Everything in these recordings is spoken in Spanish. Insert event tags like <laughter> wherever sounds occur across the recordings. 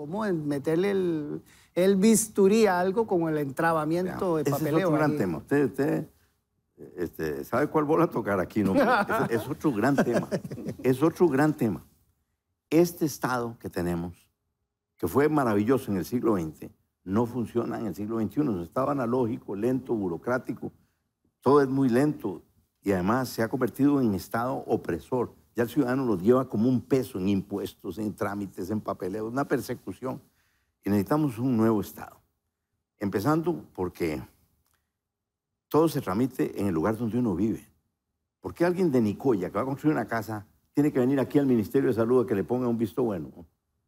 cómo meterle el, bisturí a algo como el entrabamiento de papeleo. es otro gran tema. Usted, este, sabe cuál bola tocar aquí, ¿no? <laughs> es, es otro gran tema. Es otro gran tema. Este Estado que tenemos, que fue maravilloso en el siglo XX, no funciona en el siglo XXI. Es un Estado analógico, lento, burocrático. Todo es muy lento y además se ha convertido en Estado opresor el ciudadano lo lleva como un peso en impuestos, en trámites, en papeleo, una persecución. Y necesitamos un nuevo Estado. Empezando porque todo se tramite en el lugar donde uno vive. ¿Por qué alguien de Nicoya, que va a construir una casa, tiene que venir aquí al Ministerio de Salud a que le ponga un visto bueno?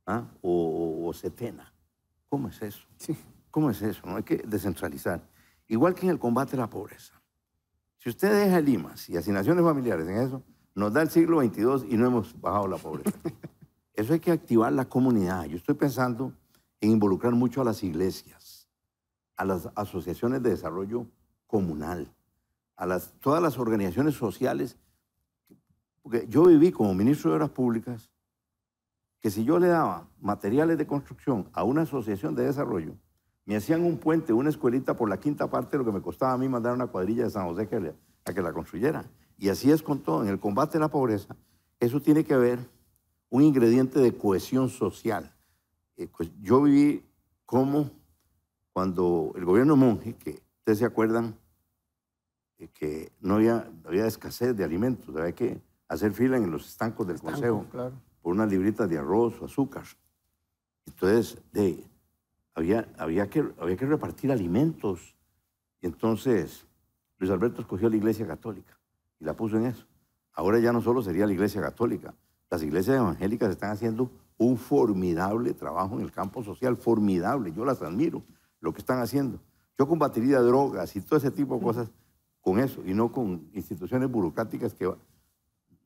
¿ah? O, o, setena. ¿Cómo es eso? Sí. ¿Cómo es eso? No hay que descentralizar. Igual que en el combate a la pobreza. Si usted deja Limas y asignaciones familiares en eso, nos da el siglo XXII y no hemos bajado la pobreza. <laughs> Eso hay que activar la comunidad. Yo estoy pensando en involucrar mucho a las iglesias, a las asociaciones de desarrollo comunal, a todas las organizaciones sociales. Porque yo viví como ministro de Obras Públicas que si yo le daba materiales de construcción a una asociación de desarrollo, me hacían un puente, una escuelita por la quinta parte de lo que me costaba a mí mandar una cuadrilla de San José que a que la construyera. Y así es con todo. En el combate a la pobreza, eso tiene que ver un ingrediente de cohesión social. Eh, pues, yo viví como cuando el gobierno monje, que ustedes se acuerdan, eh, que no había, había escasez de alimentos, había que hacer fila en los estancos del Consejo por unas libritas de arroz o azúcar. Entonces, había, había, que, había que repartir alimentos. Y entonces, Luis Alberto escogió la Iglesia Católica y la puso en eso. Ahora ya no solo sería la Iglesia Católica, las iglesias evangélicas están haciendo un formidable trabajo en el campo social, formidable, yo las admiro, lo que están haciendo. Yo combatiría drogas y todo ese tipo de cosas con eso y no con instituciones burocráticas que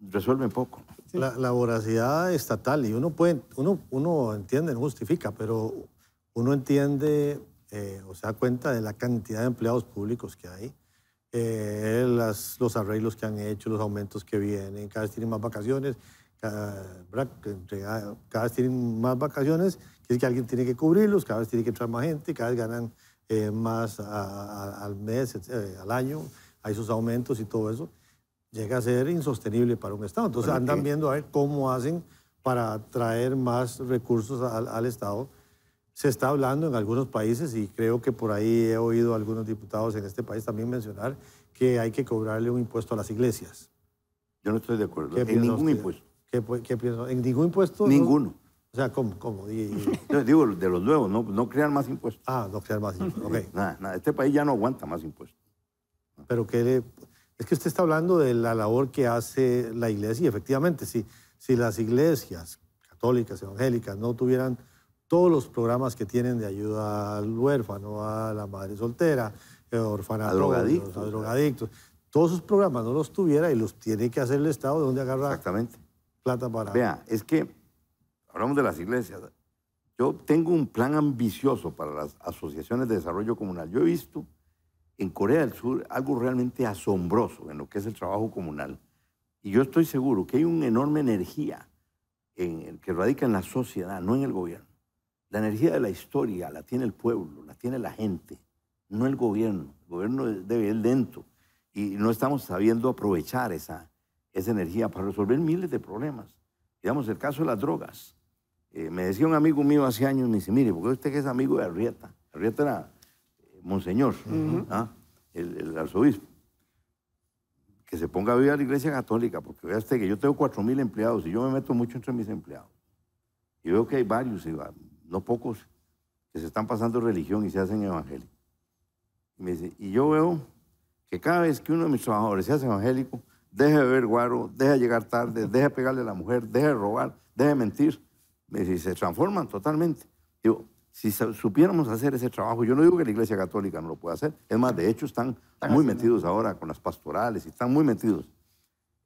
resuelven poco. La, voracidad estatal, y uno, puede, uno, uno entiende, no justifica, pero uno entiende eh, o se da cuenta de la cantidad de empleados públicos que hay eh, las, los arreglos que han hecho, los aumentos que vienen, cada vez tienen más vacaciones, cada, ah, vez tienen más vacaciones, que que alguien tiene que cubrirlos, cada vez tiene que entrar más gente, cada vez ganan eh, más al mes, eh, al año, hay sus aumentos y todo eso, llega a ser insostenible para un Estado. Entonces andan viendo a ver cómo hacen para traer más recursos al Estado se está hablando en algunos países y creo que por ahí he oído algunos diputados en este país también mencionar que hay que cobrarle un impuesto a las iglesias. Yo no estoy de acuerdo. En ningún impuesto. ¿Qué, pienso? ¿En ningún impuesto? Ninguno. O sea, ¿cómo? cómo? <laughs> digo, de los nuevos, no, no más impuestos. Ah, no crean más impuestos, <laughs> Nada, nada, este país ya no aguanta más impuestos. Pero que le... Es que usted está hablando de la labor que hace la iglesia y efectivamente, si, si las iglesias católicas, evangélicas, no tuvieran todos los programas que tienen de ayuda al huérfano, a la madre soltera, eh, a drogadictos. A drogadictos. Todos esos programas no los tuviera y los tiene que hacer el Estado de donde agarra Exactamente. plata para. Vea, es que hablamos de las iglesias. Yo tengo un plan ambicioso para las asociaciones de desarrollo comunal. Yo he visto en Corea del Sur algo realmente asombroso en lo que es el trabajo comunal. Y yo estoy seguro que hay una enorme energía que radica en la sociedad, no en el gobierno la energía de la historia la tiene el pueblo, la tiene la gente, no el gobierno. El gobierno debe ir dentro. y no estamos sabiendo aprovechar esa, esa energía para resolver miles de problemas. Digamos, el caso de las drogas. Eh, me decía un amigo mío hace años, me dice, mire, porque usted que es amigo de Arrieta. Arrieta era eh, monseñor, ah, el, arzobispo. Que se ponga a vivir a la iglesia católica, porque vea usted que yo tengo 4.000 empleados y yo me meto mucho entre mis empleados. Y veo que hay varios, y va, no pocos, que se están pasando religión y se hacen evangélicos. Y yo veo que cada vez que uno de mis trabajadores se hace evangélico, deja de beber guaro, deja de llegar tarde, deja de pegarle a la mujer, deja de robar, deja mentir. Me dice, se transforman totalmente. Digo, si supiéramos hacer ese trabajo, yo no digo que la Iglesia Católica no lo pueda hacer, es más, de hecho están, muy metidos ahora con las pastorales, y están muy metidos.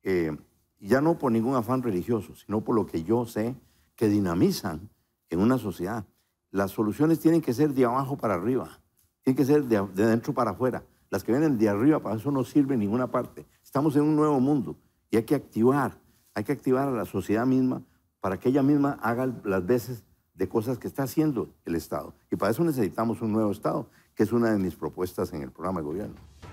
Eh, ya no por ningún afán religioso, sino por lo que yo sé que dinamizan en una sociedad. Las soluciones tienen que ser de abajo para arriba, tienen que ser de, dentro para afuera. Las que vienen de arriba para eso no sirven en ninguna parte. Estamos en un nuevo mundo y hay que activar, hay que activar a la sociedad misma para que ella misma haga las veces de cosas que está haciendo el Estado. Y para eso necesitamos un nuevo Estado, que es una de mis propuestas en el programa de gobierno.